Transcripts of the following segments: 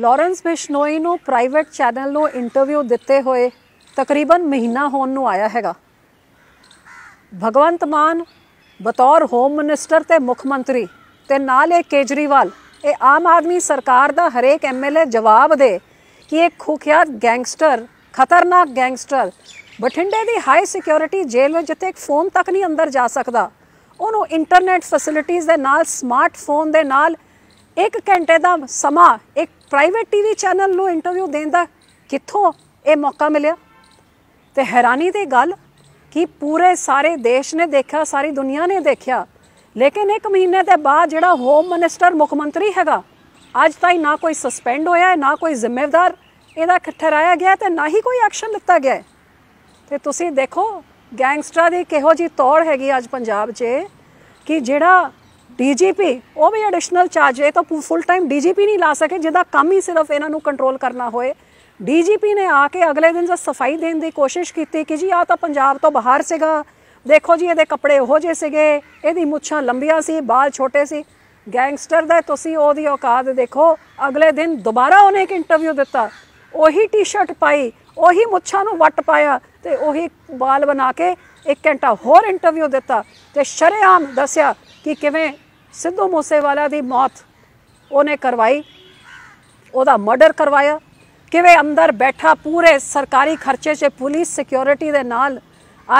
Lawrence Bishnoi ਨੂੰ private channel ਨੂੰ interview ਦਿੱਤੇ ਹੋਏ ਤਕਰੀਬਨ ਮਹੀਨਾ ਹੋਣ ਨੂੰ ਆਇਆ ਹੈਗਾ ਭਗਵੰਤ ਮਾਨ ਬਤੌਰ ਹੋਮ ਮਿਨਿਸਟਰ ਤੇ ਮੁੱਖ ਮੰਤਰੀ ਤੇ ਨਾਲ ਇਹ ਕੇਜਰੀਵਾਲ ਇਹ ਆਮ ਆਦਮੀ ਸਰਕਾਰ ਦਾ ਹਰੇਕ ਐਮਐਲਏ ਜਵਾਬ ਦੇ ਕਿ ਇਹ ਖੁਖਿਆਤ ਗੈਂਗਸਟਰ ਖਤਰਨਾਕ ਗੈਂਗਸਟਰ ਬਠਿੰਡੇ ਦੀ ਹਾਈ ਸਿਕਿਉਰਿਟੀ ਜੇਲ੍ਹ ਵਿੱਚ ਜਿੱਥੇ ਇੱਕ ਫੋਨ ਤੱਕ ਨਹੀਂ ਅੰਦਰ ਜਾ ਸਕਦਾ ਉਹਨੂੰ ਇੰਟਰਨੈਟ ਫੈਸਿਲਿਟੀਆਂ ਦੇ ਨਾਲ ਸਮਾਰਟਫੋਨ ਦੇ ਨਾਲ 1 ਘੰਟੇ ਦਾ ਸਮਾਂ ਇੱਕ ਪ੍ਰਾਈਵੇਟ ਟੀਵੀ ਚੈਨਲ ਨੂੰ ਇੰਟਰਵਿਊ ਦੇਣ ਦਾ ਕਿੱਥੋਂ ਇਹ ਮੌਕਾ ਮਿਲਿਆ ਤੇ ਹੈਰਾਨੀ ਦੀ ਗੱਲ ਕਿ ਪੂਰੇ ਸਾਰੇ ਦੇਸ਼ ਨੇ ਦੇਖਿਆ ਸਾਰੀ ਦੁਨੀਆ ਨੇ ਦੇਖਿਆ ਲੇਕਿਨ ਇੱਕ ਮਹੀਨੇ ਦੇ ਬਾਅਦ ਜਿਹੜਾ ਹੋਮ ਮਿਨਿਸਟਰ ਮੁੱਖ ਮੰਤਰੀ ਹੈਗਾ ਅੱਜ ਤਾਈ ਨਾ ਕੋਈ ਸਸਪੈਂਡ ਹੋਇਆ ਹੈ ਨਾ ਕੋਈ ਜ਼ਿੰਮੇਵਾਰ ਇਹਦਾ ਠਹਿਰਾਇਆ ਗਿਆ ਤੇ ਨਾ ਹੀ ਕੋਈ ਐਕਸ਼ਨ ਲਿੱਤਾ ਗਿਆ ਤੇ ਤੁਸੀਂ ਦੇਖੋ ਗੈਂਗਸਟਰਾਂ ਦੀ ਕਿਹੋ ਜੀ ਤੋੜ ਹੈਗੀ ਅੱਜ ਪੰਜਾਬ 'ਚ ਕਿ ਜਿਹੜਾ ਡੀਜੀਪੀ ਉਹ ਵੀ ਐਡੀਸ਼ਨਲ ਚਾਰਜ ਹੈ ਤਾਂ ਫੁੱਲ ਟਾਈਮ ਡੀਜੀਪੀ ਨਹੀਂ ਲਾ ਸਕੇ ਜਿਹਦਾ ਕੰਮ ਹੀ ਸਿਰਫ ਇਹਨਾਂ ਨੂੰ ਕੰਟਰੋਲ ਕਰਨਾ ਹੋਏ ਡੀਜੀਪੀ ਨੇ ਆ ਕੇ ਅਗਲੇ ਦਿਨ ਜਦ ਸਫਾਈ ਦੇਣ ਦੀ ਕੋਸ਼ਿਸ਼ ਕੀਤੀ ਕਿ ਜੀ ਆ ਤਾਂ ਪੰਜਾਬ ਤੋਂ ਬਾਹਰ ਸੀਗਾ ਦੇਖੋ ਜੀ ਇਹਦੇ ਕੱਪੜੇ ਉਹੋ ਜਿਹੇ ਸੀਗੇ ਇਹਦੀ ਮੁੱਛਾਂ ਲੰਬੀਆਂ ਸੀ ਬਾਲ ਛੋਟੇ ਸੀ ਗੈਂਗਸਟਰ ਦਾ ਤੁਸੀਂ ਉਹਦੀ ਔਕਾਤ ਦੇਖੋ ਅਗਲੇ ਦਿਨ ਦੁਬਾਰਾ ਉਹਨੇ ਇੱਕ ਇੰਟਰਵਿਊ ਦਿੱਤਾ ਉਹੀ ਟੀ-ਸ਼ਰਟ ਪਾਈ ਉਹੀ ਮੁੱਛਾਂ ਨੂੰ ਵੱਟ ਪਾਇਆ ਤੇ ਉਹੀ ਬਾਲ ਬਣਾ ਕੇ 1 ਘੰਟਾ ਹੋਰ ਇੰਟਰਵਿਊ ਦਿੱਤਾ ਤੇ ਸ਼ਰੇਆਮ ਦੱਸਿਆ ਕਿ ਕਿਵੇਂ ਸਿੱਧੂ ਮੂਸੇਵਾਲਾ ਦੀ ਮੌਤ ਉਹਨੇ ਕਰਵਾਈ ਉਹਦਾ ਮਰਡਰ ਕਰਵਾਇਆ ਕਿਵੇਂ ਅੰਦਰ ਬੈਠਾ ਪੂਰੇ ਸਰਕਾਰੀ ਖਰਚੇ 'ਚ ਪੁਲਿਸ ਸਿਕਿਉਰਿਟੀ ਦੇ ਨਾਲ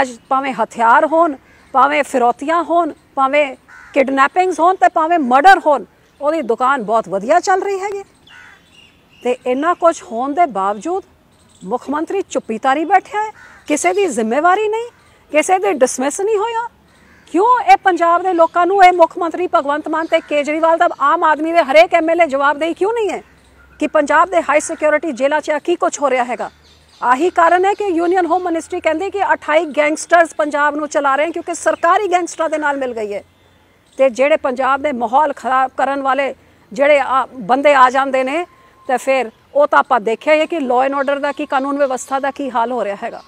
ਅੱਜ ਭਾਵੇਂ ਹਥਿਆਰ ਹੋਣ ਭਾਵੇਂ ਫਿਰੌਤੀਆਂ ਹੋਣ ਭਾਵੇਂ ਕਿਡਨੈਪਿੰਗਸ ਹੋਣ ਤੇ ਭਾਵੇਂ ਮਰਡਰ ਹੋਣ ਉਹਦੀ ਦੁਕਾਨ ਬਹੁਤ ਵਧੀਆ ਚੱਲ ਰਹੀ ਹੈਗੀ ਤੇ ਇੰਨਾ ਕੁਝ ਹੋਣ ਦੇ ਬਾਵਜੂਦ ਮੁੱਖ ਮੰਤਰੀ ਚੁੱਪੀ ਤਾਰੀ ਬੈਠਿਆ ਹੈ ਕਿਸੇ ਦੀ ਜ਼ਿੰਮੇਵਾਰੀ ਨਹੀਂ ਕਿਸੇ ਦੇ ਡਿਸਮਿਸ ਨਹੀਂ ਹੋਇਆ ਕਿਉਂ ਇਹ ਪੰਜਾਬ ਦੇ ਲੋਕਾਂ ਨੂੰ ਇਹ ਮੁੱਖ ਮੰਤਰੀ ਭਗਵੰਤ ਮਾਨ ਤੇ ਕੇਜਰੀਵਾਲ ਦਾ ਆਮ ਆਦਮੀ ਦੇ ਹਰੇਕ ਐਮਐਲਏ ਜਵਾਬਦੇਹੀ ਕਿਉਂ ਨਹੀਂ ਹੈ ਕਿ ਪੰਜਾਬ ਦੇ ਹਾਈ ਸਿਕਿਉਰਿਟੀ ਜੇਲਾ 'ਚ ਕੀ ਕੁਝ ਹੋ ਰਿਹਾ ਹੈਗਾ ਆਹੀ ਕਾਰਨ ਹੈ ਕਿ ਯੂਨੀਅਨ ਹੋਮ ਮਿਨਿਸਟਰੀ ਕਹਿੰਦੀ ਕਿ 28 ਗੈਂਗਸਟਰਸ ਪੰਜਾਬ ਨੂੰ ਚਲਾ ਰਹੇ ਹਨ ਕਿਉਂਕਿ ਸਰਕਾਰੀ ਗੈਂਗਸਟਰਾਂ ਦੇ ਨਾਲ ਮਿਲ ਗਈ ਹੈ ਤੇ ਜਿਹੜੇ ਪੰਜਾਬ ਦੇ ਮਾਹੌਲ ਖਰਾਬ ਕਰਨ ਵਾਲੇ ਜਿਹੜੇ ਬੰਦੇ ਆ ਜਾਂਦੇ ਨੇ ਤੇ ਫਿਰ ਉਹ ਤਾਂ ਆਪਾਂ ਦੇਖਿਆ ਹੈ ਕਿ ਲਾਅ ਐਂਡ ਆਰਡਰ ਦਾ ਕੀ ਕਾਨੂੰਨ ਵਿਵਸਥਾ ਦਾ ਕੀ ਹਾਲ ਹੋ ਰਿਹਾ ਹੈਗਾ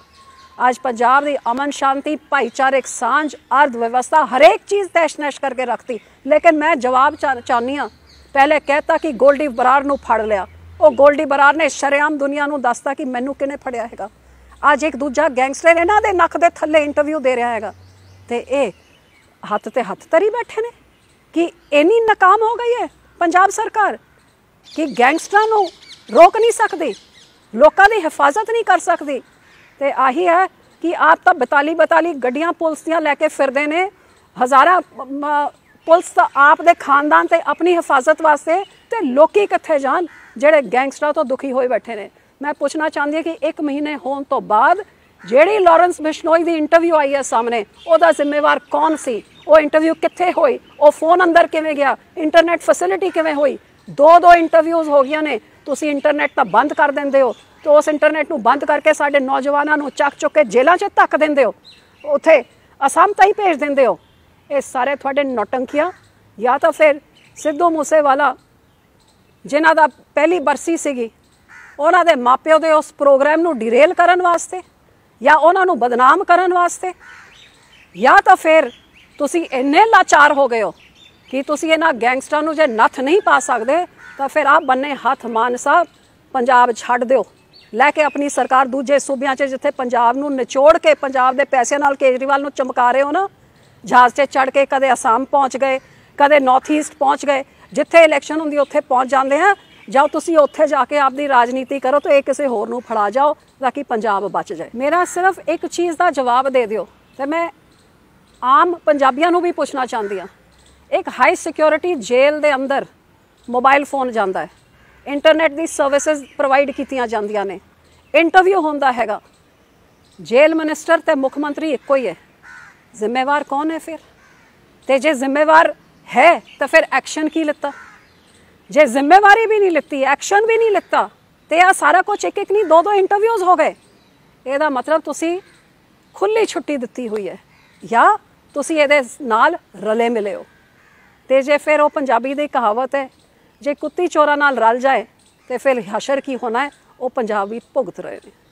ਅੱਜ ਪੰਜਾਬ ਦੀ ਅਮਨ ਸ਼ਾਂਤੀ ਭਾਈਚਾਰਕ ਸਾਂਝ ਅਰਧ ਵਿਵਸਥਾ ਹਰੇਕ ਚੀਜ਼ ਤੈਸ਼ਨੈਸ਼ ਕਰਕੇ ਰੱਖਤੀ ਲੇਕਿਨ ਮੈਂ ਜਵਾਬ ਚਾਹਨੀ ਆ ਪਹਿਲੇ ਕਹਿਤਾ ਕਿ ਗੋਲਡੀ ਬਰਾਰ ਨੂੰ ਫੜ ਲਿਆ ਉਹ ਗੋਲਡੀ ਬਰਾਰ ਨੇ ਸ਼ਰਿਆਮ ਦੁਨੀਆ ਨੂੰ ਦੱਸਤਾ ਕਿ ਮੈਨੂੰ ਕਿਨੇ ਫੜਿਆ ਹੈਗਾ ਅੱਜ ਇੱਕ ਦੂਜਾ ਗੈਂਗਸਟਰ ਇਹਨਾਂ ਦੇ ਨੱਕ ਦੇ ਥੱਲੇ ਇੰਟਰਵਿਊ ਦੇ ਰਿਹਾ ਹੈਗਾ ਤੇ ਇਹ ਹੱਥ ਤੇ ਹੱਥ ਤਰੀ ਬੈਠੇ ਨੇ ਕਿ ਇਨੀ ਨਾਕਾਮ ਹੋ ਗਈ ਹੈ ਪੰਜਾਬ ਸਰਕਾਰ ਕਿ ਗੈਂਗਸਟਰਾਂ ਨੂੰ ਰੋਕ ਨਹੀਂ ਸਕਦੇ ਲੋਕਾਂ ਦੀ ਹਿਫਾਜ਼ਤ ਨਹੀਂ ਕਰ ਸਕਦੇ ਤੇ ਆਹੀ ਹੈ ਕਿ ਆਪ ਤਾਂ 42 42 ਗੱਡੀਆਂ ਪੁਲਿਸ ਦੀਆਂ ਲੈ ਕੇ ਫਿਰਦੇ ਨੇ ਹਜ਼ਾਰਾਂ ਪੁਲਿਸ ਤਾਂ ਆਪ ਦੇ ਖਾਨਦਾਨ ਤੇ ਆਪਣੀ ਹਿਫਾਜ਼ਤ ਵਾਸਤੇ ਤੇ ਲੋਕੀ ਕਿੱਥੇ ਜਾਣ ਜਿਹੜੇ ਗੈਂਗਸਟਰਾਂ ਤੋਂ ਦੁਖੀ ਹੋਏ ਬੈਠੇ ਨੇ ਮੈਂ ਪੁੱਛਣਾ ਚਾਹੁੰਦੀ ਹਾਂ ਕਿ 1 ਮਹੀਨੇ ਹੋਣ ਤੋਂ ਬਾਅਦ ਜਿਹੜੀ ਲਾਰੈਂਸ ਬਿਸ਼ਨੋਈ ਦੀ ਇੰਟਰਵਿਊ ਆਈ ਹੈ ਸਾਹਮਣੇ ਉਹਦਾ ਜ਼ਿੰਮੇਵਾਰ ਕੌਣ ਸੀ ਉਹ ਇੰਟਰਵਿਊ ਕਿੱਥੇ ਹੋਈ ਉਹ ਫੋਨ ਅੰਦਰ ਕਿਵੇਂ ਗਿਆ ਇੰਟਰਨੈਟ ਫੈਸਿਲਿਟੀ ਕਿਵੇਂ ਹੋਈ ਦੋ ਦੋ ਇੰਟਰਵਿਊਜ਼ ਹੋ ਗਈਆਂ ਨੇ ਤੁਸੀਂ ਇੰਟਰਨੈਟ ਤਾਂ ਬੰਦ ਕਰ ਦਿੰਦੇ ਹੋ ਤੇ ਉਸ ਇੰਟਰਨੈਟ ਨੂੰ ਬੰਦ ਕਰਕੇ ਸਾਡੇ ਨੌਜਵਾਨਾਂ ਨੂੰ ਚੱਕ ਚੁੱਕ ਕੇ ਜੇਲ੍ਹਾਂ 'ਚ ਧੱਕ ਦਿੰਦੇ ਹੋ ਉਥੇ ਅਸਾਮ ਤਾਈ ਭੇਜ ਦਿੰਦੇ ਹੋ ਇਹ ਸਾਰੇ ਤੁਹਾਡੇ ਨੋਟੰਕੀਆਂ ਜਾਂ ਤਾਂ ਫਿਰ ਸਿੱਧੂ ਮੂਸੇਵਾਲਾ ਜਿਨ੍ਹਾਂ ਦਾ ਪਹਿਲੀ ਬਰਸੀ ਸੀਗੀ ਉਹਨਾਂ ਦੇ ਮਾਪਿਓ ਦੇ ਉਸ ਪ੍ਰੋਗਰਾਮ ਨੂੰ ਡਿਰੇਲ ਕਰਨ ਵਾਸਤੇ ਜਾਂ ਉਹਨਾਂ ਨੂੰ ਬਦਨਾਮ ਕਰਨ ਵਾਸਤੇ ਜਾਂ ਤਾਂ ਫਿਰ ਤੁਸੀਂ ਇੰਨੇ ਲਾਚਾਰ ਹੋ ਗਏ ਹੋ ਕਿ ਤੁਸੀਂ ਇਹਨਾਂ ਗੈਂਗਸਟਰਾਂ ਨੂੰ ਜੇ ਨੱਥ ਨਹੀਂ ਪਾ ਸਕਦੇ ਤਾਂ ਫਿਰ ਆਪ ਬੰਨੇ ਹੱਥ ਮਾਨ ਸਾਹਿਬ ਪੰਜਾਬ ਛੱਡ ਦਿਓ ਲੈ ਕੇ ਆਪਣੀ ਸਰਕਾਰ ਦੂਜੇ ਸੂਬਿਆਂ 'ਚ ਜਿੱਥੇ ਪੰਜਾਬ ਨੂੰ ਨਿਚੋੜ ਕੇ ਪੰਜਾਬ ਦੇ ਪੈਸਿਆਂ ਨਾਲ ਕੇਜਰੀਵਾਲ ਨੂੰ ਚਮਕਾ ਰਹੇ ਹੋ ਨਾ ਜਹਾਜ਼ 'ਤੇ ਚੜ ਕੇ ਕਦੇ ਅਸਾਮ ਪਹੁੰਚ ਗਏ ਕਦੇ ਨਾਰਥ ਈਸਟ ਪਹੁੰਚ ਗਏ ਜਿੱਥੇ ਇਲੈਕਸ਼ਨ ਹੁੰਦੀ ਉੱਥੇ ਪਹੁੰਚ ਜਾਂਦੇ ਆ ਜਾਂ ਤੁਸੀਂ ਉੱਥੇ ਜਾ ਕੇ ਆਪਦੀ ਰਾਜਨੀਤੀ ਕਰੋ ਤਾਂ ਇਹ ਕਿਸੇ ਹੋਰ ਨੂੰ ਫੜਾ ਜਾਓ ਤਾਂ ਕਿ ਪੰਜਾਬ ਬਚ ਜਾਏ ਮੇਰਾ ਸਿਰਫ ਇੱਕ ਚੀਜ਼ ਦਾ ਜਵਾਬ ਦੇ ਦਿਓ ਤੇ ਮੈਂ ਆਮ ਪੰਜਾਬੀਆਂ ਨੂੰ ਵੀ ਪੁੱਛਣਾ ਚਾਹੁੰਦੀ ਆ ਇੱਕ ਹਾਈ ਸਿਕਿਉਰਿਟੀ ਜੇਲ੍ਹ ਦੇ ਅੰਦਰ ਮੋਬਾਈਲ ਫੋਨ ਜਾਂਦਾ ਹੈ ਇੰਟਰਨੈਟ ਦੀ ਸਰਵਿਸਿਜ਼ ਪ੍ਰੋਵਾਈਡ ਕੀਤੀਆਂ ਜਾਂਦੀਆਂ ਨੇ ਇੰਟਰਵਿਊ ਹੁੰਦਾ ਹੈਗਾ ਜੇਲ੍ਹ ਮਿਨਿਸਟਰ ਤੇ ਮੁੱਖ ਮੰਤਰੀ ਇੱਕੋ ਹੀ ਹੈ ਜ਼ਿੰਮੇਵਾਰ ਕੌਣ ਹੈ ਫਿਰ ਤੇ ਜੇ ਜ਼ਿੰਮੇਵਾਰ ਹੈ ਤਾਂ ਫਿਰ ਐਕਸ਼ਨ ਕੀ ਲਿੱਤਾ ਜੇ ਜ਼ਿੰਮੇਵਾਰੀ ਵੀ ਨਹੀਂ ਲਿੱਤੀ ਐਕਸ਼ਨ ਵੀ ਨਹੀਂ ਲਿੱਤਾ ਤੇ ਆ ਸਾਰਾ ਕੁਝ ਇੱਕ ਇੱਕ ਨਹੀਂ ਦੋ ਦੋ ਇੰਟਰਵਿਊਜ਼ ਹੋ ਗਏ ਇਹਦਾ ਮਤਲਬ ਤੁਸੀਂ ਖੁੱਲੀ ਛੁੱਟੀ ਦਿੱਤੀ ਹੋਈ ਹੈ ਜਾਂ ਤੁਸੀਂ ਇਹਦੇ ਨਾਲ ਰਲੇ ਮਿਲੇ ਹੋ ਤੇ ਜੇ ਫਿਰ ਉਹ ਪੰਜਾਬੀ ਦੀ ਕਹਾਵਤ ਹੈ ਜੇ ਕੁੱਤੀ ਚੋਰਾ ਨਾਲ ਰਲ ਜਾਏ ਤੇ ਫਿਰ ਹਸ਼ਰ ਕੀ ਹੋਣਾ ਹੈ ਉਹ ਪੰਜਾਬੀ ਭੁਗਤ ਰਹੇ ਨੇ